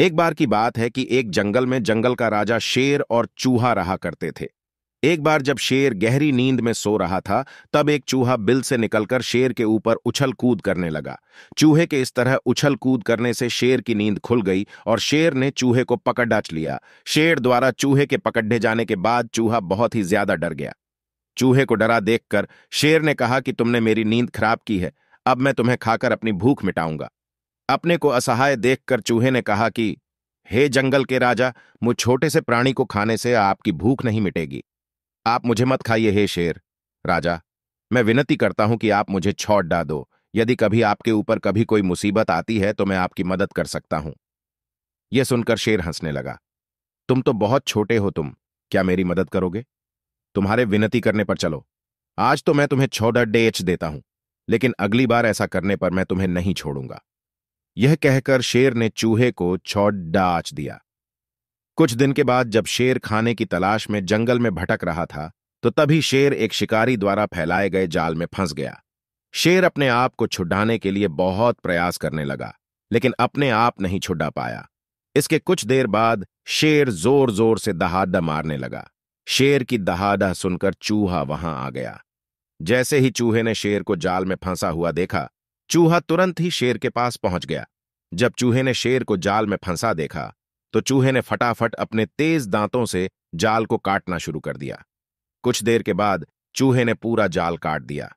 एक बार की बात है कि एक जंगल में जंगल का राजा शेर और चूहा रहा करते थे एक बार जब शेर गहरी नींद में सो रहा था तब एक चूहा बिल से निकलकर शेर के ऊपर उछल कूद करने लगा चूहे के इस तरह उछल कूद करने से शेर की नींद खुल गई और शेर ने चूहे को पकड़ डाच लिया शेर द्वारा चूहे के पकड़े जाने के बाद चूहा बहुत ही ज्यादा डर गया चूहे को डरा देखकर शेर ने कहा कि तुमने मेरी नींद खराब की है अब मैं तुम्हें खाकर अपनी भूख मिटाऊंगा अपने को असहाय देखकर चूहे ने कहा कि हे जंगल के राजा मुझ छोटे से प्राणी को खाने से आपकी भूख नहीं मिटेगी आप मुझे मत खाइए हे शेर राजा मैं विनती करता हूं कि आप मुझे छोड़ डा दो यदि कभी आपके ऊपर कभी कोई मुसीबत आती है तो मैं आपकी मदद कर सकता हूं यह सुनकर शेर हंसने लगा तुम तो बहुत छोटे हो तुम क्या मेरी मदद करोगे तुम्हारे विनती करने पर चलो आज तो मैं तुम्हें छोड़ डेच देता हूं लेकिन अगली बार ऐसा करने पर मैं तुम्हें नहीं छोड़ूंगा यह कहकर शेर ने चूहे को छोडा आच दिया कुछ दिन के बाद जब शेर खाने की तलाश में जंगल में भटक रहा था तो तभी शेर एक शिकारी द्वारा फैलाए गए जाल में फंस गया शेर अपने आप को छुड़ाने के लिए बहुत प्रयास करने लगा लेकिन अपने आप नहीं छुड़ा पाया इसके कुछ देर बाद शेर जोर जोर से दहाड़ा मारने लगा शेर की दहाड़ा सुनकर चूहा वहां आ गया जैसे ही चूहे ने शेर को जाल में फंसा हुआ देखा चूहा तुरंत ही शेर के पास पहुंच गया जब चूहे ने शेर को जाल में फंसा देखा तो चूहे ने फटाफट अपने तेज दांतों से जाल को काटना शुरू कर दिया कुछ देर के बाद चूहे ने पूरा जाल काट दिया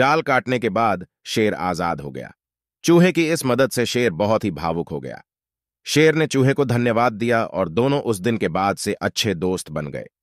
जाल काटने के बाद शेर आजाद हो गया चूहे की इस मदद से शेर बहुत ही भावुक हो गया शेर ने चूहे को धन्यवाद दिया और दोनों उस दिन के बाद से अच्छे दोस्त बन गए